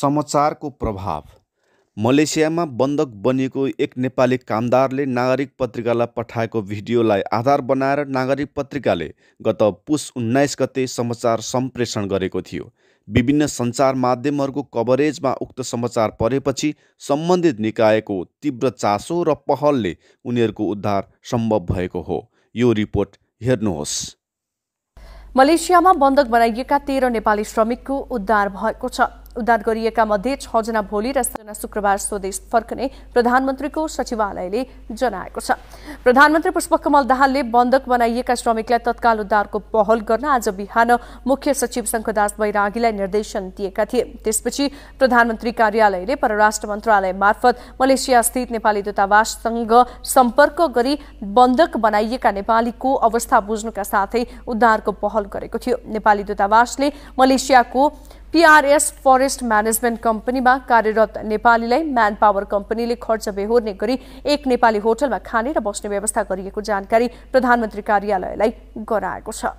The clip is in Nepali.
समाचारको प्रभाव मलेसियामा बन्धक बनिएको एक नेपाली कामदारले नागरिक पत्रिकालाई पठाएको भिडियोलाई आधार बनाएर नागरिक पत्रिकाले गत पुस उन्नाइस गते समाचार सम्प्रेषण गरेको थियो विभिन्न सञ्चार माध्यमहरूको कभरेजमा उक्त समाचार परेपछि सम्बन्धित निकायको तीव्र चासो र पहलले उनीहरूको उद्धार सम्भव भएको हो यो रिपोर्ट हेर्नुहोस् मलेसियामा बन्धक बनाइएका तेह्र नेपाली श्रमिकको उद्धार भएको छ उद्धार गरिएका मध्ये छजना भोलि र सातजना शुक्रबार स्वदेश फर्कने प्रधानमन्त्रीको सचिवालयले जनाएको छ प्रधानमन्त्री पुष्पकमल दाहालले बन्धक बनाइएका श्रमिकलाई तत्काल उद्धारको पहल गर्न आज बिहान मुख्य सचिव शङ्करदास बैरागीलाई निर्देशन दिएका थिए त्यसपछि प्रधानमन्त्री कार्यालयले परराष्ट्र मन्त्रालय मार्फत मलेसिया स्थित नेपाली दूतावाससँग सम्पर्क गरी बन्धक बनाइएका नेपालीको अवस्था बुझ्नुका साथै उद्धारको पहल गरेको थियो नेपाली दूतावासले मलेसियाको पीआरएस फरेस्ट म्यानेजमेन्ट कम्पनीमा कार्यरत नेपालीलाई म्यान पावर कम्पनीले खर्च बेहोर्ने गरी एक नेपाली होटलमा खाने र बस्ने व्यवस्था गरिएको जानकारी प्रधानमन्त्री कार्यालयलाई गराएको छ